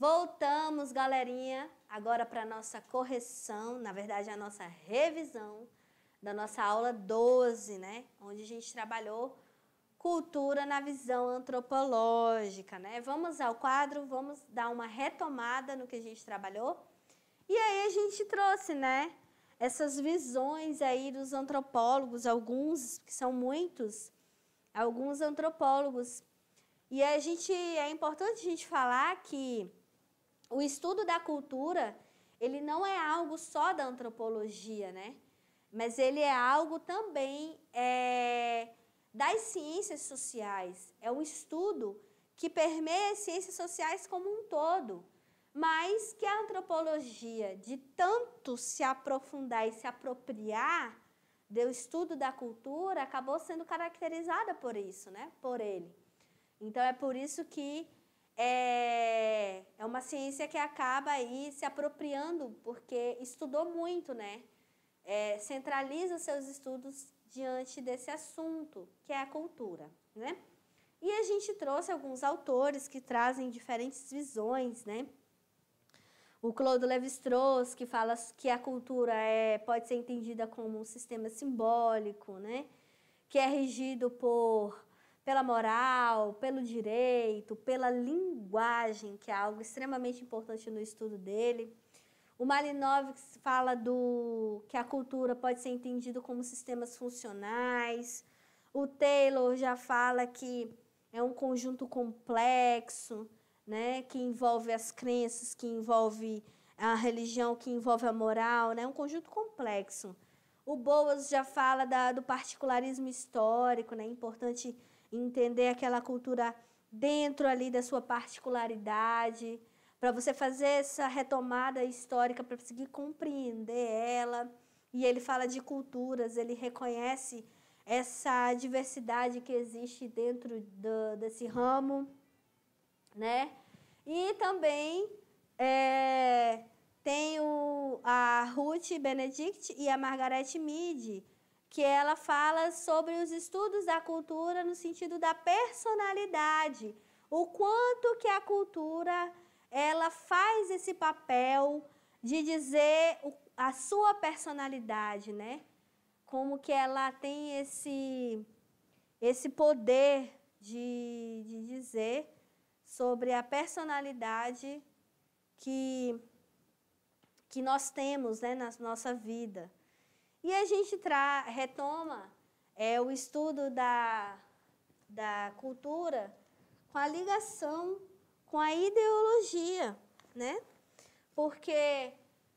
Voltamos, galerinha, agora para a nossa correção, na verdade, a nossa revisão da nossa aula 12, né? Onde a gente trabalhou cultura na visão antropológica, né? Vamos ao quadro, vamos dar uma retomada no que a gente trabalhou. E aí a gente trouxe, né? Essas visões aí dos antropólogos, alguns, que são muitos, alguns antropólogos. E a gente, é importante a gente falar que o estudo da cultura, ele não é algo só da antropologia, né? Mas ele é algo também é, das ciências sociais. É um estudo que permeia as ciências sociais como um todo, mas que a antropologia, de tanto se aprofundar e se apropriar do estudo da cultura, acabou sendo caracterizada por isso, né? Por ele. Então é por isso que é, é uma ciência que acaba aí se apropriando, porque estudou muito, né? É, centraliza seus estudos diante desse assunto, que é a cultura, né? E a gente trouxe alguns autores que trazem diferentes visões, né? O Claude Lévi-Strauss, que fala que a cultura é, pode ser entendida como um sistema simbólico, né? Que é regido por pela moral, pelo direito, pela linguagem, que é algo extremamente importante no estudo dele. O Malinov fala do que a cultura pode ser entendida como sistemas funcionais. O Taylor já fala que é um conjunto complexo, né, que envolve as crenças, que envolve a religião, que envolve a moral, né, um conjunto complexo. O Boas já fala da, do particularismo histórico, né, importante entender aquela cultura dentro ali da sua particularidade, para você fazer essa retomada histórica, para conseguir compreender ela. E ele fala de culturas, ele reconhece essa diversidade que existe dentro do, desse ramo, né? E também é, tem o, a Ruth Benedict e a Margaret Mead, que ela fala sobre os estudos da cultura no sentido da personalidade, o quanto que a cultura ela faz esse papel de dizer a sua personalidade, né? Como que ela tem esse esse poder de, de dizer sobre a personalidade que que nós temos, né, na nossa vida. E a gente retoma é, o estudo da, da cultura com a ligação com a ideologia, né? Porque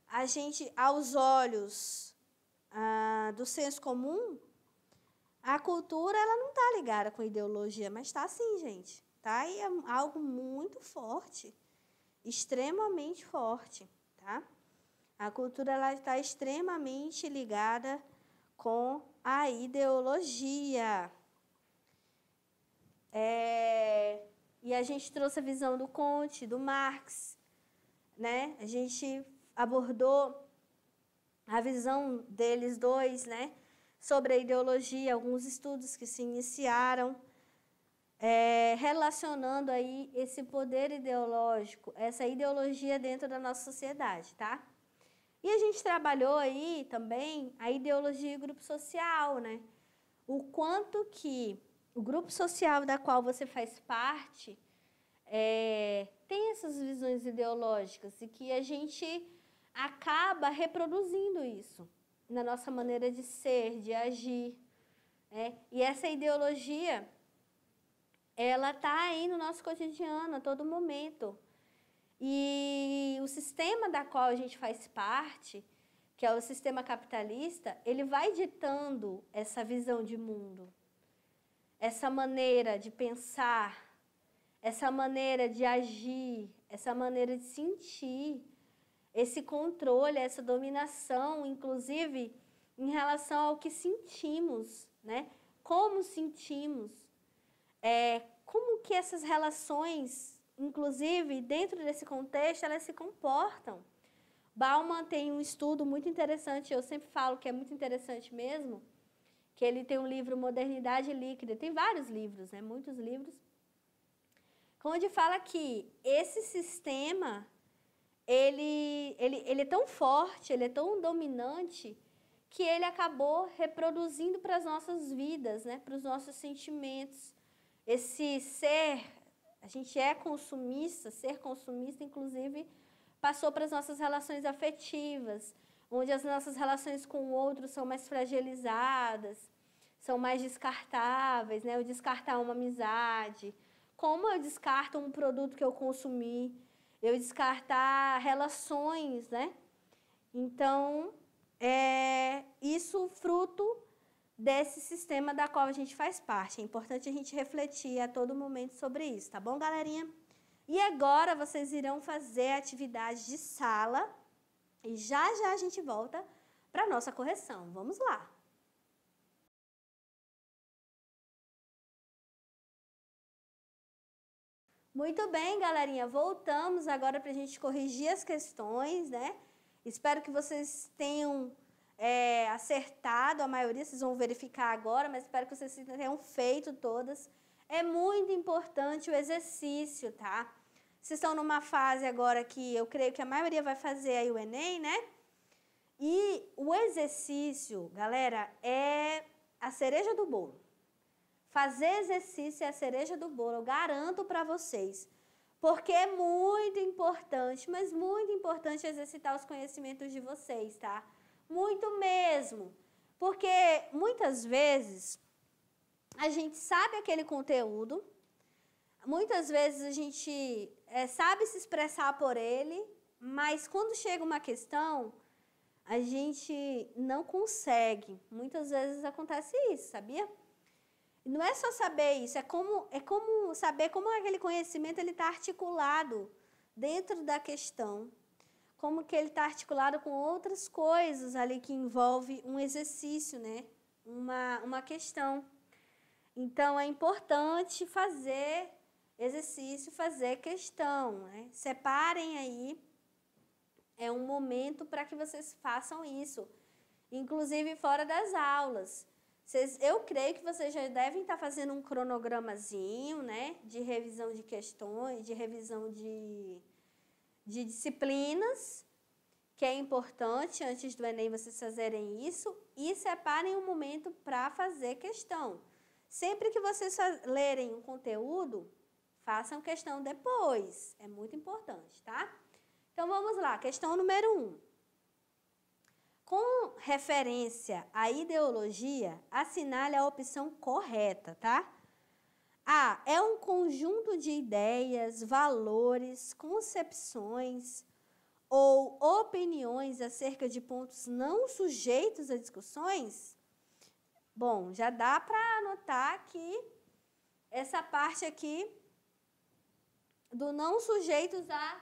a gente, aos olhos ah, do senso comum, a cultura ela não está ligada com ideologia, mas está sim, gente. Tá? E é algo muito forte, extremamente forte, tá? A cultura ela está extremamente ligada com a ideologia. É, e a gente trouxe a visão do Conte, do Marx, né? A gente abordou a visão deles dois, né? Sobre a ideologia, alguns estudos que se iniciaram, é, relacionando aí esse poder ideológico, essa ideologia dentro da nossa sociedade, tá? E a gente trabalhou aí também a ideologia e grupo social, né? O quanto que o grupo social da qual você faz parte é, tem essas visões ideológicas e que a gente acaba reproduzindo isso na nossa maneira de ser, de agir. né? E essa ideologia, ela está aí no nosso cotidiano, a todo momento. E o sistema da qual a gente faz parte, que é o sistema capitalista, ele vai ditando essa visão de mundo, essa maneira de pensar, essa maneira de agir, essa maneira de sentir, esse controle, essa dominação, inclusive em relação ao que sentimos, né? Como sentimos, é, como que essas relações Inclusive, dentro desse contexto, elas se comportam. Bauman tem um estudo muito interessante, eu sempre falo que é muito interessante mesmo, que ele tem um livro Modernidade Líquida, tem vários livros, né, muitos livros, onde fala que esse sistema, ele, ele, ele é tão forte, ele é tão dominante, que ele acabou reproduzindo para as nossas vidas, né, para os nossos sentimentos. Esse ser a gente é consumista, ser consumista, inclusive, passou para as nossas relações afetivas, onde as nossas relações com o outro são mais fragilizadas, são mais descartáveis, né? Eu descartar uma amizade, como eu descarto um produto que eu consumi, eu descartar relações, né? Então, é isso fruto desse sistema da qual a gente faz parte. É importante a gente refletir a todo momento sobre isso, tá bom, galerinha? E agora vocês irão fazer a atividade de sala e já já a gente volta para nossa correção. Vamos lá! Muito bem, galerinha. Voltamos agora para a gente corrigir as questões, né? Espero que vocês tenham é, acertado, a maioria vocês vão verificar agora, mas espero que vocês tenham feito todas. É muito importante o exercício, tá? Vocês estão numa fase agora que eu creio que a maioria vai fazer aí o Enem, né? E o exercício, galera, é a cereja do bolo. Fazer exercício é a cereja do bolo, eu garanto para vocês. Porque é muito importante, mas muito importante exercitar os conhecimentos de vocês, tá? Muito mesmo. Porque muitas vezes a gente sabe aquele conteúdo, muitas vezes a gente é, sabe se expressar por ele, mas quando chega uma questão, a gente não consegue. Muitas vezes acontece isso, sabia? Não é só saber isso, é como, é como saber como aquele conhecimento está articulado dentro da questão como que ele está articulado com outras coisas ali que envolve um exercício, né? Uma, uma questão. Então, é importante fazer exercício, fazer questão. Né? Separem aí, é um momento para que vocês façam isso, inclusive fora das aulas. Vocês, eu creio que vocês já devem estar tá fazendo um cronogramazinho, né? De revisão de questões, de revisão de de disciplinas, que é importante antes do Enem vocês fazerem isso, e separem um momento para fazer questão. Sempre que vocês lerem um conteúdo, façam questão depois. É muito importante, tá? Então vamos lá, questão número 1. Um. Com referência à ideologia, assinale a opção correta, tá? A ah, é um conjunto de ideias, valores, concepções ou opiniões acerca de pontos não sujeitos a discussões? Bom, já dá para anotar que essa parte aqui do não sujeitos a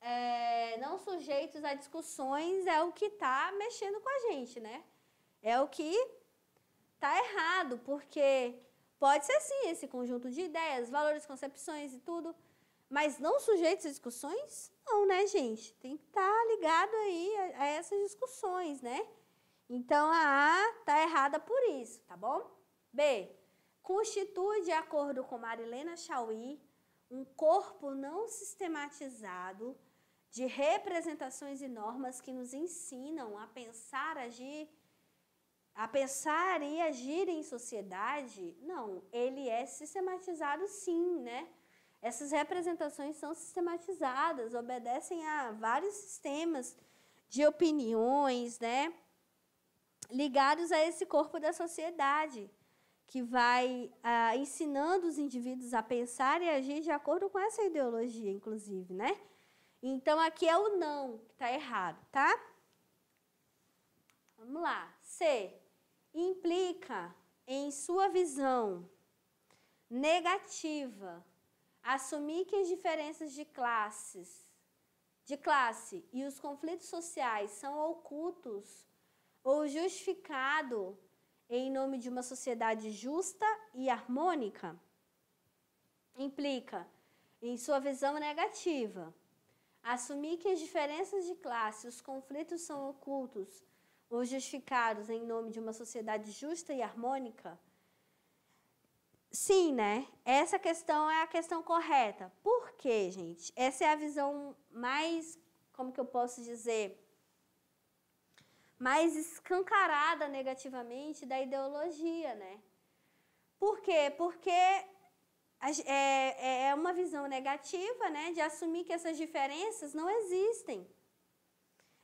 é, não sujeitos a discussões é o que está mexendo com a gente, né? É o que está errado, porque Pode ser sim esse conjunto de ideias, valores, concepções e tudo, mas não sujeitos a discussões? Não, né, gente? Tem que estar tá ligado aí a, a essas discussões, né? Então a A está errada por isso, tá bom? B. Constitui, de acordo com Marilena Chauí, um corpo não sistematizado de representações e normas que nos ensinam a pensar, agir a pensar e agir em sociedade, não, ele é sistematizado sim, né? Essas representações são sistematizadas, obedecem a vários sistemas de opiniões, né? Ligados a esse corpo da sociedade, que vai ah, ensinando os indivíduos a pensar e agir de acordo com essa ideologia, inclusive, né? Então aqui é o não que está errado, tá? Vamos lá. C implica em sua visão negativa assumir que as diferenças de classes de classe e os conflitos sociais são ocultos ou justificado em nome de uma sociedade justa e harmônica implica em sua visão negativa assumir que as diferenças de classe, os conflitos são ocultos ou justificados em nome de uma sociedade justa e harmônica? Sim, né? Essa questão é a questão correta. Por quê, gente? Essa é a visão mais, como que eu posso dizer, mais escancarada negativamente da ideologia, né? Por quê? Porque é, é, é uma visão negativa, né, de assumir que essas diferenças não existem.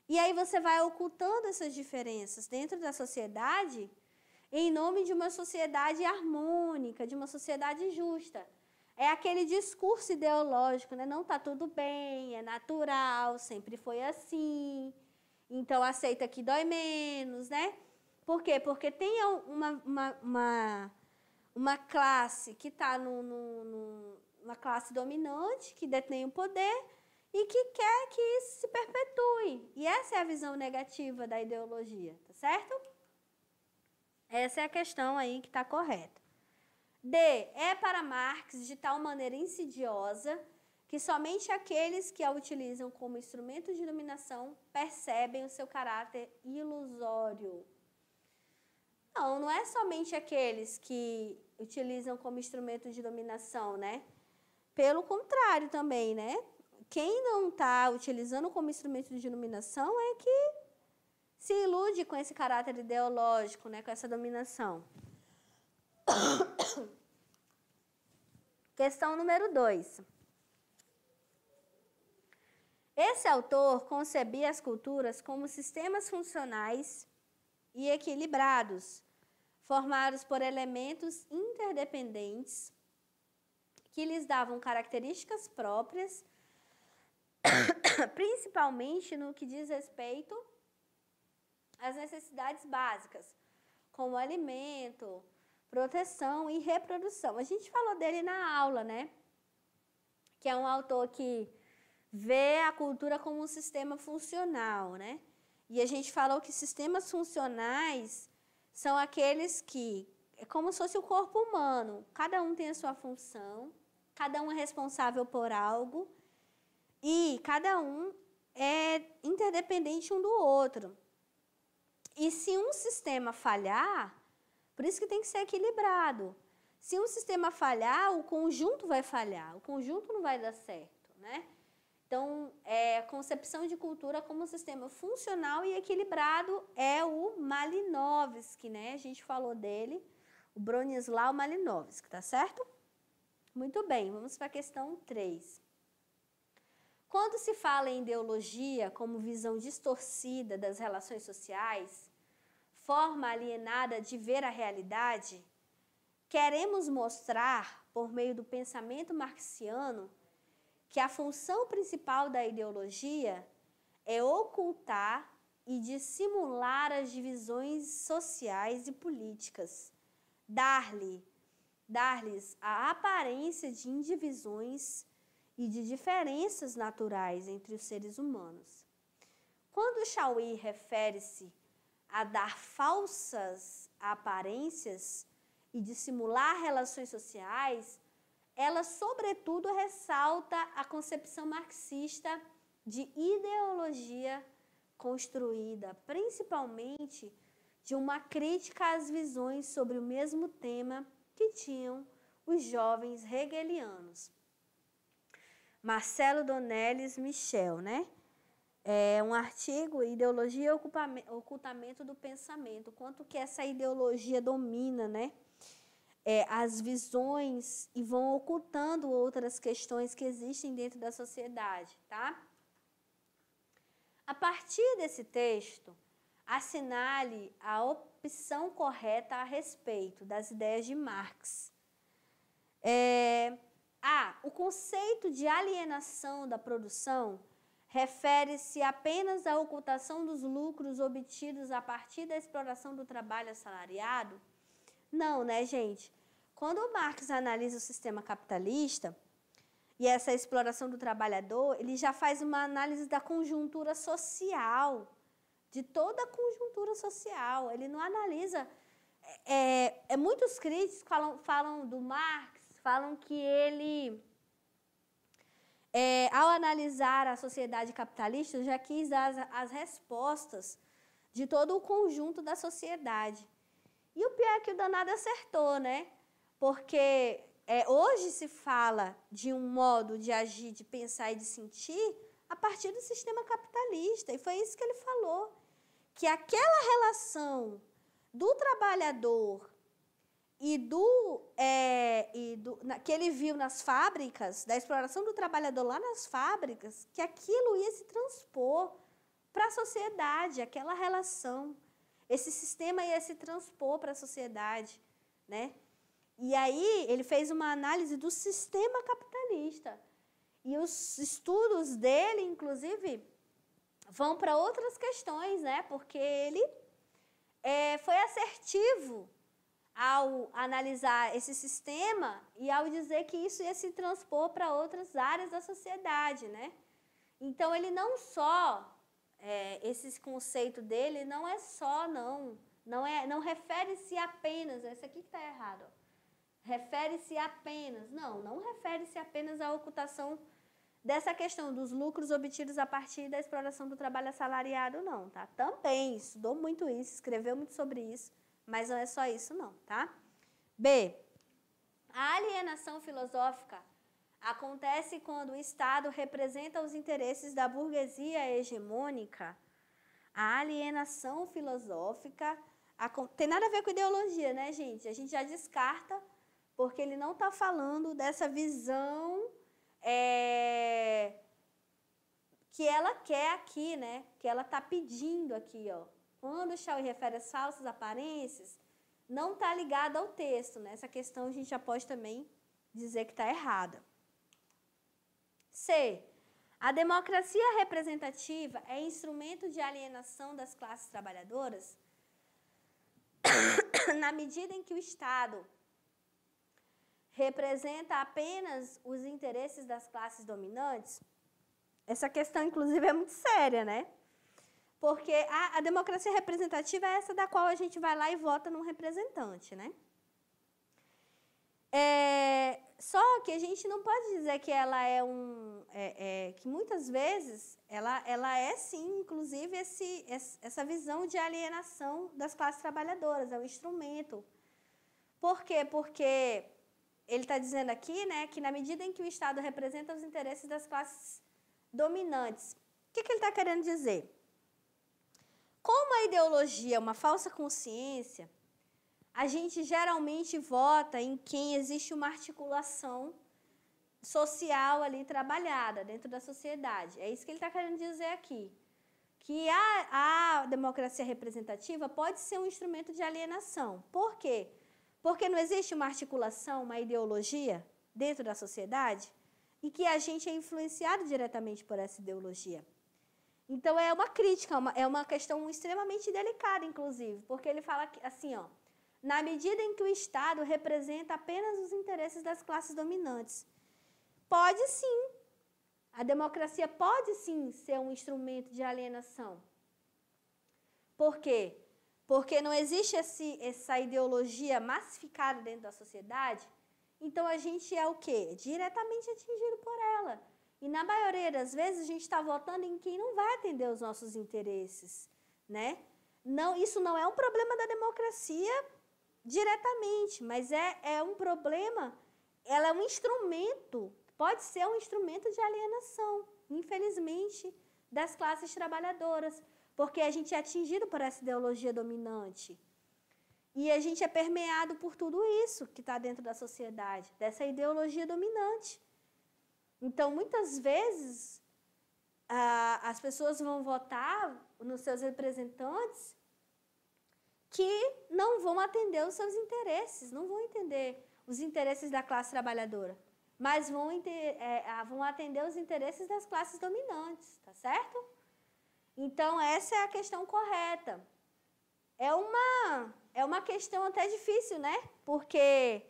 E aí você vai ocultando essas diferenças dentro da sociedade em nome de uma sociedade harmônica, de uma sociedade justa. É aquele discurso ideológico, né? Não tá tudo bem, é natural, sempre foi assim. Então aceita que dói menos, né? Por quê? Porque tem uma, uma, uma, uma classe que está numa classe dominante, que detém o poder, e que quer que isso se perpetue. E essa é a visão negativa da ideologia, tá certo? Essa é a questão aí que está correta. D. É para Marx de tal maneira insidiosa que somente aqueles que a utilizam como instrumento de dominação percebem o seu caráter ilusório. Não, não é somente aqueles que utilizam como instrumento de dominação, né? Pelo contrário também, né? quem não está utilizando como instrumento de iluminação é que se ilude com esse caráter ideológico, né, com essa dominação. Questão número 2. Esse autor concebia as culturas como sistemas funcionais e equilibrados, formados por elementos interdependentes que lhes davam características próprias principalmente no que diz respeito às necessidades básicas, como alimento, proteção e reprodução. A gente falou dele na aula, né? Que é um autor que vê a cultura como um sistema funcional, né? E a gente falou que sistemas funcionais são aqueles que é como se fosse o corpo humano. Cada um tem a sua função, cada um é responsável por algo e cada um é interdependente um do outro. E se um sistema falhar, por isso que tem que ser equilibrado. Se um sistema falhar, o conjunto vai falhar, o conjunto não vai dar certo, né? Então, é, concepção de cultura como um sistema funcional e equilibrado é o Malinowski, né? A gente falou dele, o Bronislaw Malinowski, tá certo? Muito bem, vamos para a questão 3. Quando se fala em ideologia como visão distorcida das relações sociais, forma alienada de ver a realidade, queremos mostrar, por meio do pensamento marxiano, que a função principal da ideologia é ocultar e dissimular as divisões sociais e políticas, dar lhes dar-lhes a aparência de indivisões e de diferenças naturais entre os seres humanos. Quando Chauí refere-se a dar falsas aparências e dissimular relações sociais, ela, sobretudo, ressalta a concepção marxista de ideologia construída principalmente de uma crítica às visões sobre o mesmo tema que tinham os jovens hegelianos. Marcelo Donelis Michel, né? É um artigo, Ideologia e Ocultamento do Pensamento. Quanto que essa ideologia domina, né? É, as visões e vão ocultando outras questões que existem dentro da sociedade, tá? A partir desse texto, assinale a opção correta a respeito das ideias de Marx. É, a. O conceito de alienação da produção refere-se apenas à ocultação dos lucros obtidos a partir da exploração do trabalho assalariado? Não, né, gente? Quando o Marx analisa o sistema capitalista e essa exploração do trabalhador, ele já faz uma análise da conjuntura social, de toda a conjuntura social. Ele não analisa. É, é, é muitos críticos falam, falam do Marx falam que ele, é, ao analisar a sociedade capitalista, já quis dar as, as respostas de todo o conjunto da sociedade. E o pior é que o danado acertou, né? Porque é, hoje se fala de um modo de agir, de pensar e de sentir a partir do sistema capitalista. E foi isso que ele falou. Que aquela relação do trabalhador e do, é, e do na, que ele viu nas fábricas, da exploração do trabalhador lá nas fábricas, que aquilo ia se transpor para a sociedade, aquela relação. Esse sistema ia se transpor para a sociedade, né? E aí ele fez uma análise do sistema capitalista. E os estudos dele, inclusive, vão para outras questões, né? Porque ele é, foi assertivo ao analisar esse sistema e ao dizer que isso ia se transpor para outras áreas da sociedade, né? Então ele não só é, esse conceito dele não é só não, não é, não refere-se apenas. Esse aqui que está errado. Refere-se apenas, não, não refere-se apenas à ocultação dessa questão dos lucros obtidos a partir da exploração do trabalho assalariado, não, tá? Também estudou muito isso, escreveu muito sobre isso. Mas não é só isso não, tá? B. A alienação filosófica acontece quando o Estado representa os interesses da burguesia hegemônica. A alienação filosófica a, tem nada a ver com ideologia, né, gente? A gente já descarta, porque ele não está falando dessa visão é, que ela quer aqui, né? Que ela está pedindo aqui, ó. Quando o Shaw refere às falsas aparências, não está ligada ao texto. Né? Essa questão a gente já pode também dizer que está errada. C. A democracia representativa é instrumento de alienação das classes trabalhadoras na medida em que o Estado representa apenas os interesses das classes dominantes. Essa questão, inclusive, é muito séria, né? Porque a, a, democracia representativa é essa da qual a gente vai lá e vota num representante, né? É, só que a gente não pode dizer que ela é um... É, é, que muitas vezes ela, ela é, sim, inclusive, esse, essa visão de alienação das classes trabalhadoras, é um instrumento. Por quê? Porque ele está dizendo aqui né, que na medida em que o Estado representa os interesses das classes dominantes, o que, que ele está querendo dizer? Como a ideologia é uma falsa consciência, a gente geralmente vota em quem existe uma articulação social ali trabalhada dentro da sociedade. É isso que ele está querendo dizer aqui. Que a, a, democracia representativa pode ser um instrumento de alienação. Por quê? Porque não existe uma articulação, uma ideologia dentro da sociedade e que a gente é influenciado diretamente por essa ideologia. Então é uma crítica, é uma, é uma questão extremamente delicada, inclusive, porque ele fala que, assim, ó, na medida em que o Estado representa apenas os interesses das classes dominantes, pode sim, a democracia pode sim ser um instrumento de alienação. Por quê? Porque não existe esse, essa ideologia massificada dentro da sociedade, então a gente é o quê? Diretamente atingido por ela. E na maioria das vezes a gente está votando em quem não vai atender os nossos interesses, né? Não, isso não é um problema da democracia diretamente, mas é, é um problema, ela é um instrumento, pode ser um instrumento de alienação, infelizmente, das classes trabalhadoras, porque a gente é atingido por essa ideologia dominante. E a gente é permeado por tudo isso que está dentro da sociedade, dessa ideologia dominante. Então, muitas vezes, ah, as pessoas vão votar nos seus representantes que não vão atender os seus interesses, não vão entender os interesses da classe trabalhadora, mas vão, é, vão atender os interesses das classes dominantes, tá certo? Então, essa é a questão correta. É uma, é uma questão até difícil, né? Porque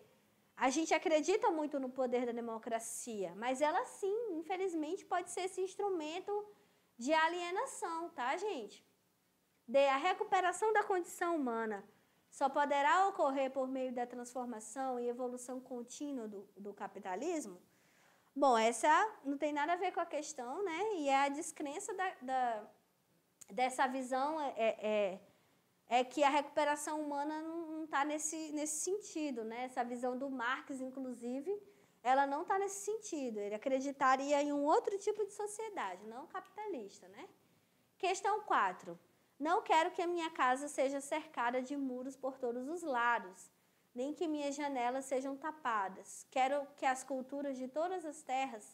a gente acredita muito no poder da democracia, mas ela sim, infelizmente, pode ser esse instrumento de alienação, tá, gente? De A recuperação da condição humana só poderá ocorrer por meio da transformação e evolução contínua do, do capitalismo? Bom, essa não tem nada a ver com a questão, né? E é a descrença da, da dessa visão é, é, é é que a recuperação humana não está nesse, nesse sentido, né? Essa visão do Marx, inclusive, ela não está nesse sentido. Ele acreditaria em um outro tipo de sociedade, não capitalista, né? Questão 4. Não quero que a minha casa seja cercada de muros por todos os lados, nem que minhas janelas sejam tapadas. Quero que as culturas de todas as terras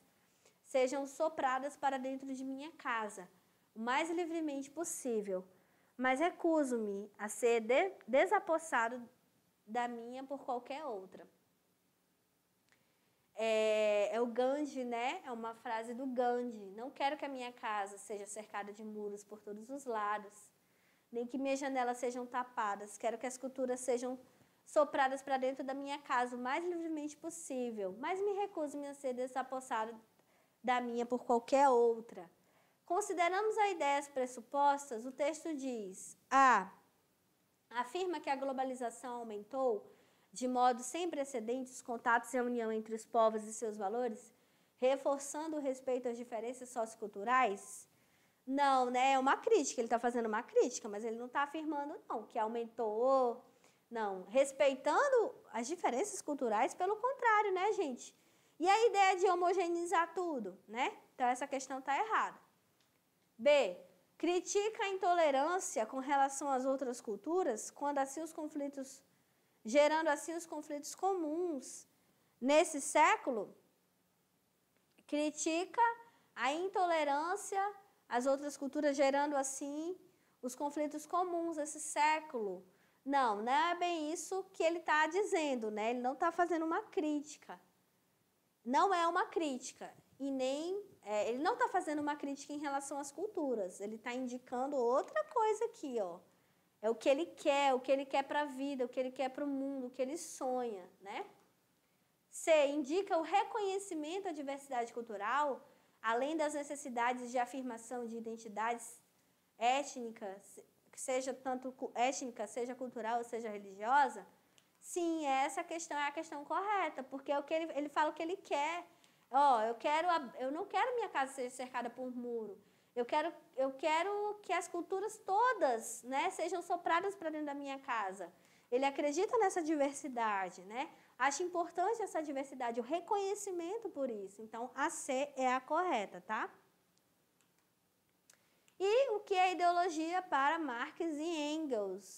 sejam sopradas para dentro de minha casa, o mais livremente possível mas recuso-me a ser de desapossado da minha por qualquer outra. É, é, o Gandhi, né? É uma frase do Gandhi. Não quero que a minha casa seja cercada de muros por todos os lados, nem que minhas janelas sejam tapadas. Quero que as culturas sejam sopradas para dentro da minha casa o mais livremente possível, mas me recuso-me a ser desapossado da minha por qualquer outra. Consideramos as ideias pressupostas, o texto diz: A. Afirma que a globalização aumentou de modo sem precedentes os contatos e a união entre os povos e seus valores, reforçando o respeito às diferenças socioculturais? Não, né? É uma crítica, ele está fazendo uma crítica, mas ele não está afirmando, não, que aumentou. Não, respeitando as diferenças culturais, pelo contrário, né, gente? E a ideia de homogeneizar tudo, né? Então, essa questão está errada. B. Critica a intolerância com relação às outras culturas, quando assim os conflitos, gerando assim os conflitos comuns nesse século. Critica a intolerância às outras culturas, gerando assim os conflitos comuns nesse século. Não, não é bem isso que ele está dizendo, né? Ele não está fazendo uma crítica. Não é uma crítica e nem é, ele não está fazendo uma crítica em relação às culturas, ele está indicando outra coisa aqui, ó. É o que ele quer, o que ele quer para a vida, o que ele quer para o mundo, o que ele sonha, né? C. Indica o reconhecimento à diversidade cultural, além das necessidades de afirmação de identidades étnicas, seja tanto étnica, seja cultural, seja religiosa. Sim, essa questão é a questão correta, porque é o que ele, ele fala o que ele quer. Ó, oh, eu quero eu não quero minha casa ser cercada por muro. Eu quero eu quero que as culturas todas, né, sejam sopradas para dentro da minha casa. Ele acredita nessa diversidade, né? Acha importante essa diversidade, o reconhecimento por isso. Então, a C é a correta, tá? E o que é ideologia para Marx e Engels?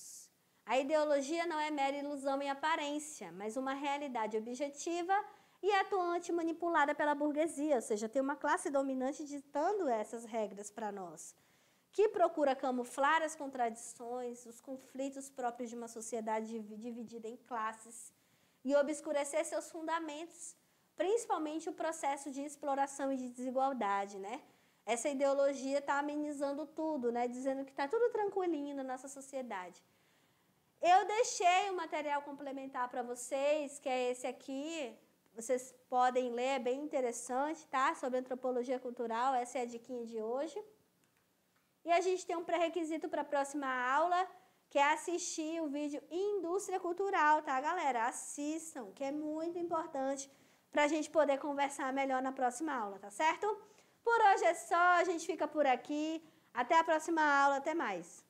A ideologia não é mera ilusão e aparência, mas uma realidade objetiva e é atuante manipulada pela burguesia, ou seja, tem uma classe dominante ditando essas regras para nós, que procura camuflar as contradições, os conflitos próprios de uma sociedade dividida em classes e obscurecer seus fundamentos, principalmente o processo de exploração e de desigualdade, né? Essa ideologia está amenizando tudo, né? Dizendo que está tudo tranquilinho na nossa sociedade. Eu deixei o um material complementar para vocês, que é esse aqui, vocês podem ler, é bem interessante, tá? Sobre antropologia cultural, essa é a diquinha de hoje. E a gente tem um pré-requisito para a próxima aula, que é assistir o vídeo Indústria Cultural, tá, galera? Assistam, que é muito importante para a gente poder conversar melhor na próxima aula, tá certo? Por hoje é só, a gente fica por aqui. Até a próxima aula, até mais.